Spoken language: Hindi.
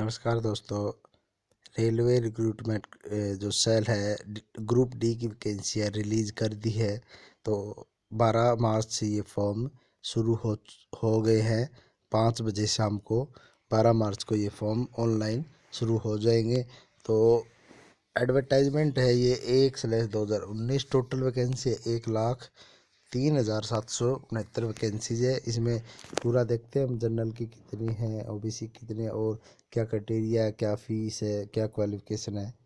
नमस्कार दोस्तों रेलवे रिक्रूटमेंट जो सेल है ग्रुप डी की वैकेंसियाँ रिलीज़ कर दी है तो 12 मार्च से ये फॉर्म शुरू हो हो गए हैं पाँच बजे शाम को 12 मार्च को ये फॉर्म ऑनलाइन शुरू हो जाएंगे तो एडवर्टाइजमेंट है ये एक स्लैश दो हज़ार उन्नीस टोटल वैकेंसी है एक लाख तीन हज़ार सात सौ उनहत्तर वैकेंसीज़ है इसमें पूरा देखते हैं हम जनरल की कितनी है ओबीसी कितने और क्या क्राइटेरिया क्या फ़ीस है क्या क्वालिफ़िकेशन है